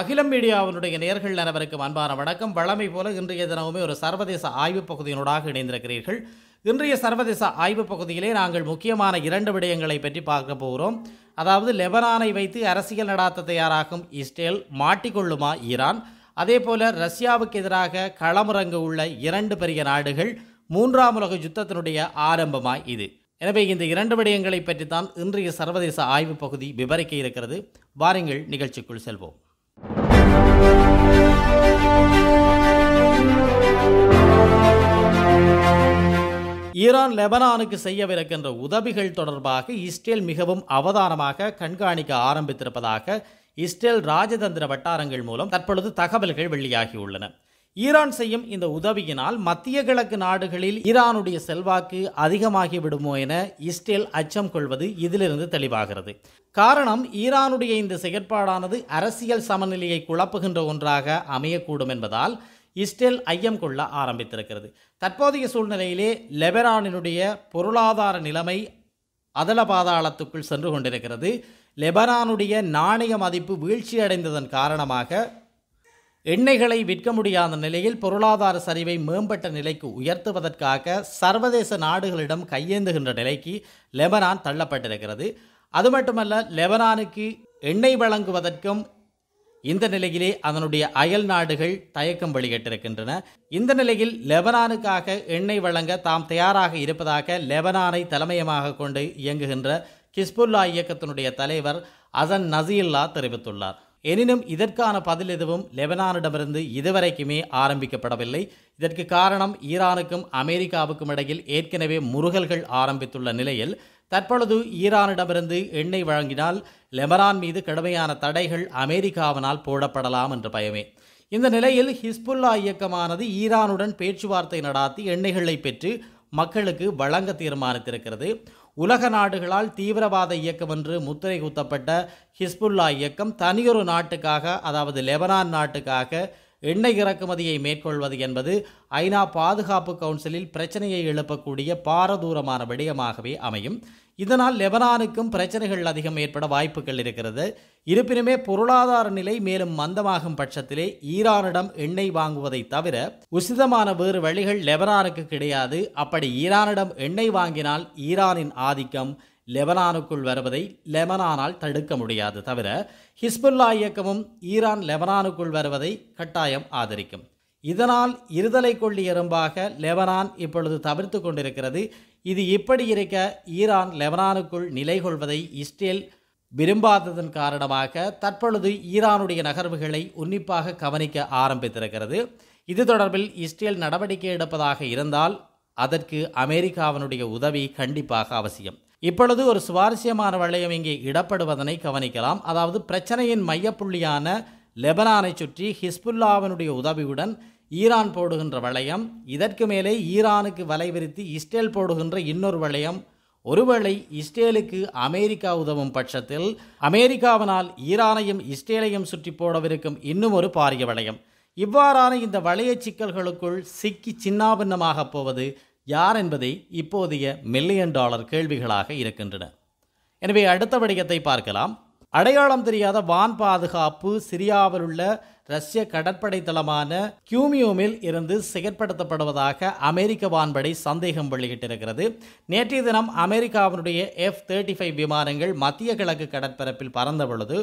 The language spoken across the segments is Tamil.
அகிலம் மீடியாவினுடைய நேர்கள் அனைவருக்கும் அன்பான வணக்கம் வளமை போல இன்றைய தினமுமே ஒரு சர்வதேச ஆய்வுப் பகுதியினூடாக இணைந்திருக்கிறீர்கள் இன்றைய சர்வதேச ஆய்வுப் பகுதியிலே நாங்கள் முக்கியமான இரண்டு விடயங்களை பற்றி பார்க்க போகிறோம் அதாவது லெபனானை வைத்து அரசியல் நடாத்த தயாராகும் இஸ்ரேல் மாட்டிக்கொள்ளுமா ஈரான் அதே போல ரஷ்யாவுக்கு எதிராக களமிறங்க உள்ள இரண்டு பெரிய நாடுகள் மூன்றாம் உலக யுத்தத்தினுடைய ஆரம்பமாய் இது எனவே இந்த இரண்டு விடயங்களை பற்றி தான் இன்றைய சர்வதேச ஆய்வுப் பகுதி விவரிக்க இருக்கிறது வாருங்கள் நிகழ்ச்சிக்குள் செல்வோம் ஈரான் லெபனானுக்கு செய்யவிருக்கின்ற உதவிகள் தொடர்பாக இஸ்ரேல் மிகவும் அவதானமாக கண்காணிக்க ஆரம்பித்திருப்பதாக இஸ்ரேல் ராஜதந்திர வட்டாரங்கள் மூலம் தற்பொழுது தகவல்கள் வெளியாகியுள்ளன ஈரான் செய்யும் இந்த உதவியினால் மத்திய கிழக்கு நாடுகளில் ஈரானுடைய செல்வாக்கு அதிகமாகி விடுமோ என இஸ்ரேல் அச்சம் கொள்வது இதிலிருந்து தெளிவாகிறது காரணம் ஈரானுடைய இந்த செயற்பாடானது அரசியல் சமநிலையை குழப்புகின்ற ஒன்றாக அமையக்கூடும் என்பதால் இஸ்ரேல் ஐயம் கொள்ள ஆரம்பித்திருக்கிறது தற்போதைய சூழ்நிலையிலே லெபரானினுடைய பொருளாதார நிலைமை அதல பாதாளத்துக்குள் சென்று கொண்டிருக்கிறது லெபனானுடைய நாணய மதிப்பு வீழ்ச்சியடைந்ததன் காரணமாக எண்ணெய்களை விற்க முடியாத நிலையில் பொருளாதார சரிவை மேம்பட்ட நிலைக்கு உயர்த்துவதற்காக சர்வதேச நாடுகளிடம் கையேந்துகின்ற நிலைக்கு லெபனான் தள்ளப்பட்டிருக்கிறது அது மட்டுமல்ல லெபனானுக்கு எண்ணெய் வழங்குவதற்கும் இந்த நிலையிலே அதனுடைய அயல் நாடுகள் தயக்கம் வெளியிட்டிருக்கின்றன இந்த நிலையில் லெபனானுக்காக எண்ணெய் வழங்க தாம் தயாராக இருப்பதாக லெபனானை தலைமையமாக கொண்டு இயங்குகின்ற கிஸ்புல்லா இயக்கத்தினுடைய தலைவர் அசன் நசீல்லா தெரிவித்துள்ளார் எனினும் இதற்கான பதில் எதுவும் லெபனானிடமிருந்து இதுவரைக்குமே ஆரம்பிக்கப்படவில்லை இதற்கு காரணம் ஈரானுக்கும் அமெரிக்காவுக்கும் இடையில் ஏற்கனவே முருகல்கள் ஆரம்பித்துள்ள நிலையில் தற்பொழுது ஈரானிடமிருந்து எண்ணெய் வழங்கினால் லெபனான் மீது கடுமையான தடைகள் அமெரிக்காவினால் போடப்படலாம் என்ற பயமே இந்த நிலையில் ஹிஸ்புல்லா இயக்கமானது ஈரானுடன் பேச்சுவார்த்தை நடாத்தி எண்ணெய்களை பெற்று மக்களுக்கு வழங்க தீர்மானித்திருக்கிறது உலக நாடுகளால் தீவிரவாத இயக்கம் என்று முத்திரை குத்தப்பட்ட ஹிஸ்புல்லா இயக்கம் தனியொரு நாட்டுக்காக அதாவது லெபனான் நாட்டுக்காக எண்ணெய் இறக்குமதியை மேற்கொள்வது என்பது ஐநா பாதுகாப்பு கவுன்சிலில் பிரச்சனையை எழுப்பக்கூடிய பாரதூரமான விடயமாகவே அமையும் இதனால் லெபனானுக்கும் பிரச்சனைகள் அதிகம் ஏற்பட வாய்ப்புகள் இருக்கிறது இருப்பினுமே பொருளாதார நிலை மேலும் மந்தமாகும் பட்சத்திலே ஈரானிடம் எண்ணெய் வாங்குவதை தவிர உசிதமான வேறு வழிகள் லெபனானுக்கு கிடையாது அப்படி ஈரானிடம் எண்ணெய் வாங்கினால் ஈரானின் ஆதிக்கம் லெபனானுக்குள் வருவதை லெபனானால் தடுக்க முடியாது தவிர ஹிஸ்புல்லா இயக்கமும் ஈரான் லெபனானுக்குள் வருவதை கட்டாயம் ஆதரிக்கும் இதனால் இருதலை கொள்ளி எறும்பாக லெபனான் இப்பொழுது தவிர்த்து கொண்டிருக்கிறது இது இப்படி இருக்க ஈரான் லெபனானுக்குள் நிலை கொள்வதை இஸ்ரேல் விரும்பாததன் காரணமாக தற்பொழுது ஈரானுடைய நகர்வுகளை உன்னிப்பாக கவனிக்க ஆரம்பித்திருக்கிறது இது தொடர்பில் இஸ்ரேல் நடவடிக்கை எடுப்பதாக இருந்தால் அதற்கு அமெரிக்காவினுடைய உதவி கண்டிப்பாக அவசியம் இப்பொழுது ஒரு சுவாரஸ்யமான வளையம் இங்கே இடப்படுவதனை கவனிக்கலாம் அதாவது பிரச்சனையின் மையப்புள்ளியான லெபனானை சுற்றி ஹிஸ்புல்லாவினுடைய உதவியுடன் ஈரான் போடுகின்ற வளையம் இதற்கு மேலே ஈரானுக்கு வலை வலைவிரித்து இஸ்ரேல் போடுகின்ற இன்னொரு வளையம் ஒருவேளை இஸ்ரேலுக்கு அமெரிக்கா உதவும் பட்சத்தில் அமெரிக்காவினால் ஈரானையும் இஸ்ரேலையும் சுற்றி போடவிருக்கும் இன்னும் ஒரு பாரிய வளையம் இவ்வாறான இந்த வளைய சிக்கல்களுக்குள் சிக்கி சின்னாபின்னமாக போவது யார் என்பதை இப்போதைய மில்லியன் டாலர் கேள்விகளாக இருக்கின்றன எனவே அடுத்த வணிகத்தை பார்க்கலாம் அடையாளம் தெரியாத வான் பாதுகாப்பு சிரியாவில் உள்ள ரஷ்ய கடற்படை தளமான கியூமியோமில் இருந்து செயற்படுத்தப்படுவதாக அமெரிக்க வான்படை சந்தேகம் வெளியிட்டிருக்கிறது நேற்றைய தினம் அமெரிக்காவினுடைய எஃப் தேர்ட்டி ஃபைவ் விமானங்கள் மத்திய கிழக்கு கடற்பரப்பில் பறந்த பொழுது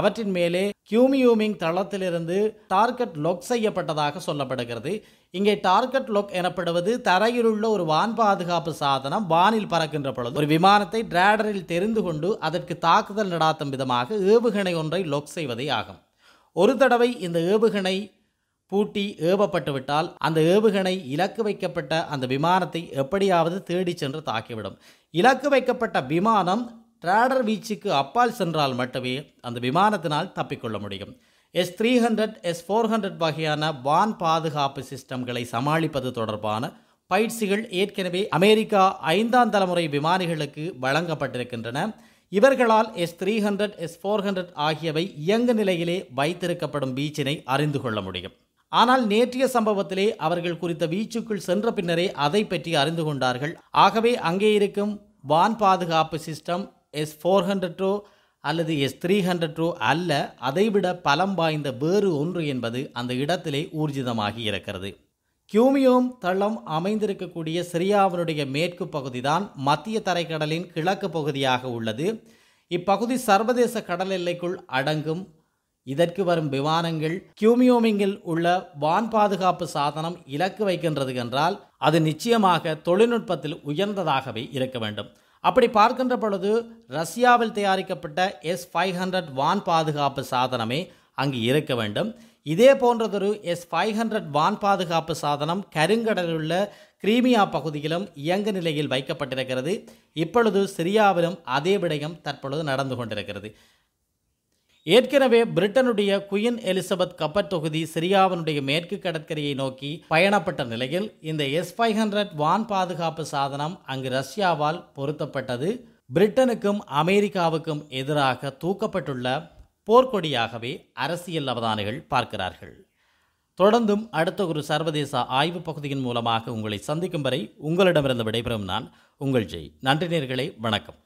அவற்றின் மேலே கியூமியூமிங் தளத்திலிருந்து டார்கெட் லொக் செய்யப்பட்டதாக சொல்லப்படுகிறது இங்கே டார்கெட் லொக் எனப்படுவது தரையிலுள்ள ஒரு வான் பாதுகாப்பு சாதனம் வானில் பறக்கின்ற பொழுது ஒரு விமானத்தை டிராடரில் தெரிந்து கொண்டு அதற்கு தாக்குதல் நடாத்தும் விதமாக ஏவுகணை ஒன்றை லொக் செய்வதே ஆகும் ஒரு தடவை இந்த ஏவுகணை பூட்டி ஏவப்பட்டுவிட்டால் அந்த ஏவுகணை இலக்கு வைக்கப்பட்ட அந்த விமானத்தை எப்படியாவது தேடி சென்று தாக்கிவிடும் இலக்கு வைக்கப்பட்ட விமானம் ட்ராடர் வீச்சுக்கு அப்பால் சென்றால் மட்டுமே அந்த விமானத்தினால் தப்பிக்கொள்ள முடியும் S three hundred S four hundred வகையான வான் பாதுகாப்பு சிஸ்டம்களை சமாளிப்பது தொடர்பான பயிற்சிகள் ஏற்கனவே அமெரிக்கா ஐந்தாம் தலைமுறை விமானிகளுக்கு வழங்கப்பட்டிருக்கின்றன இவர்களால் S three hundred S four hundred ஆகியவை இயங்கு நிலையிலே வைத்திருக்கப்படும் வீச்சினை அறிந்து கொள்ள முடியும் ஆனால் நேற்றைய சம்பவத்திலே அவர்கள் குறித்த வீச்சுக்குள் சென்ற பின்னரே அதை பற்றி அறிந்து கொண்டார்கள் ஆகவே அங்கே இருக்கும் வான் பாதுகாப்பு சிஸ்டம் எஸ் ஃபோர் ஹண்ட்ரட்டோ அல்லது எஸ் த்ரீ ஹண்ட்ரட்டோ அல்ல அதைவிட பலம் வாய்ந்த வேறு ஒன்று என்பது அந்த இடத்திலே ஊர்ஜிதமாகி இருக்கிறது கியூமியோம் தளம் அமைந்திருக்கக்கூடிய சிரியாவினுடைய மேற்கு பகுதி தான் மத்திய தரைக்கடலின் கிழக்கு பகுதியாக உள்ளது இப்பகுதி சர்வதேச கடல் எல்லைக்குள் அடங்கும் இதற்கு வரும் விமானங்கள் கியூமியோமிங்கில் உள்ள வான் பாதுகாப்பு சாதனம் இலக்கு வைக்கின்றது என்றால் அது நிச்சயமாக தொழில்நுட்பத்தில் உயர்ந்ததாகவே இருக்க வேண்டும் அப்படி பார்க்கின்ற பொழுது ரஷ்யாவில் தயாரிக்கப்பட்ட எஸ் ஃபைவ் ஹண்ட்ரட் வான் பாதுகாப்பு சாதனமே அங்கு இருக்க வேண்டும் இதே போன்றதொரு எஸ் ஃபைவ் ஹண்ட்ரட் வான் பாதுகாப்பு சாதனம் கருங்கடலுள்ள கிரீமியா பகுதியிலும் இயங்கு நிலையில் வைக்கப்பட்டிருக்கிறது இப்பொழுது சிரியாவிலும் அதே விடயம் தற்பொழுது நடந்து கொண்டிருக்கிறது ஏற்கனவே பிரிட்டனுடைய குயின் எலிசபெத் கப்பர் தொகுதி சிரியாவினுடைய மேற்கு கடற்கரையை நோக்கி பயணப்பட்ட நிலையில் இந்த எஸ் ஃபைவ் ஹண்ட்ரட் வான் பாதுகாப்பு சாதனம் அங்கு ரஷ்யாவால் பொருத்தப்பட்டது பிரிட்டனுக்கும் அமெரிக்காவுக்கும் எதிராக தூக்கப்பட்டுள்ள போர்க்கொடியாகவே அரசியல் அவதானிகள் பார்க்கிறார்கள் தொடர்ந்தும் அடுத்த ஒரு சர்வதேச ஆய்வு பகுதியின் மூலமாக உங்களை சந்திக்கும் வரை உங்களிடமிருந்து விடைபெறும் நான் உங்கள் ஜெய் நன்றினியர்களே வணக்கம்